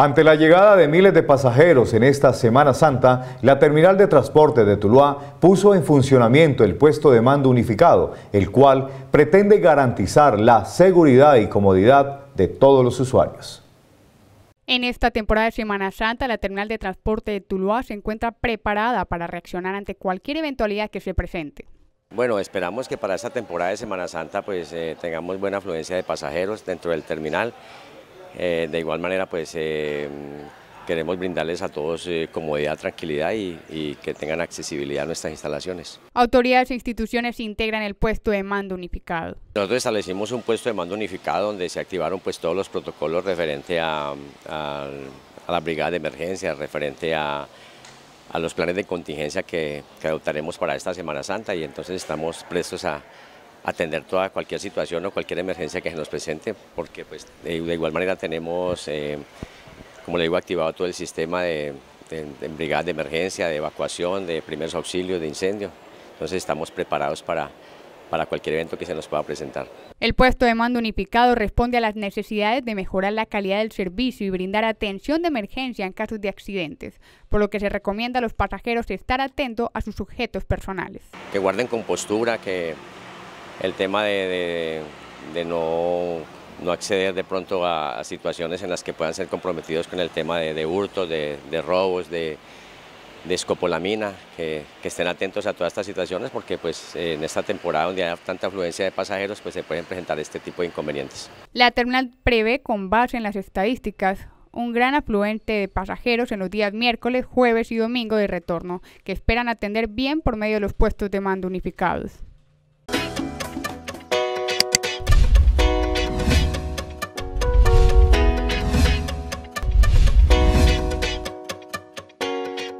Ante la llegada de miles de pasajeros en esta Semana Santa, la terminal de transporte de Tuluá puso en funcionamiento el puesto de mando unificado, el cual pretende garantizar la seguridad y comodidad de todos los usuarios. En esta temporada de Semana Santa, la terminal de transporte de Tuluá se encuentra preparada para reaccionar ante cualquier eventualidad que se presente. Bueno, esperamos que para esta temporada de Semana Santa pues eh, tengamos buena afluencia de pasajeros dentro del terminal eh, de igual manera, pues eh, queremos brindarles a todos eh, comodidad, tranquilidad y, que tengan accesibilidad a nuestras instalaciones. Autoridades e instituciones integran el puesto de mando unificado. Nosotros establecimos un puesto de mando unificado donde se activaron pues todos los protocolos referente a, la brigada de emergencia, referente a, los planes de contingencia que, que adoptaremos para esta Semana Santa y entonces estamos prestos a atender toda cualquier situación o cualquier emergencia que se nos presente, porque pues de, igual manera tenemos, eh, como le digo, activado todo el sistema de, de, de brigadas de emergencia, de evacuación, de primeros auxilios, de incendio. Entonces estamos preparados para, para cualquier evento que se nos pueda presentar. El puesto de mando unificado responde a las necesidades de mejorar la calidad del servicio y brindar atención de emergencia en casos de accidentes, por lo que se recomienda a los pasajeros estar atentos a sus sujetos personales. Que guarden compostura, que el tema de, no, acceder de pronto a, situaciones en las que puedan ser comprometidos con el tema de, de hurtos, de, robos, de, escopolamina, que, que, estén atentos a todas estas situaciones porque pues en esta temporada donde hay tanta afluencia de pasajeros pues se pueden presentar este tipo de inconvenientes. La terminal prevé con base en las estadísticas un gran afluente de pasajeros en los días miércoles, jueves y domingo de retorno, que esperan atender bien por medio de los puestos de mando unificados.